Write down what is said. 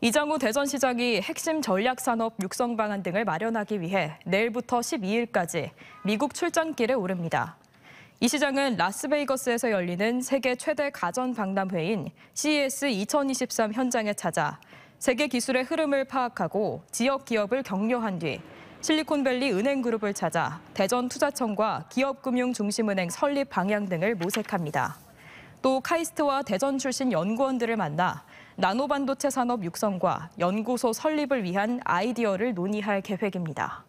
이장우 대전시장이 핵심 전략산업 육성 방안 등을 마련하기 위해 내일부터 12일까지 미국 출장길에 오릅니다. 이 시장은 라스베이거스에서 열리는 세계 최대 가전 박람회인 CES 2023 현장에 찾아 세계 기술의 흐름을 파악하고 지역 기업을 격려한 뒤 실리콘밸리 은행그룹을 찾아 대전투자청과 기업금융중심은행 설립 방향 등을 모색합니다. 또 카이스트와 대전 출신 연구원들을 만나 나노반도체 산업 육성과 연구소 설립을 위한 아이디어를 논의할 계획입니다.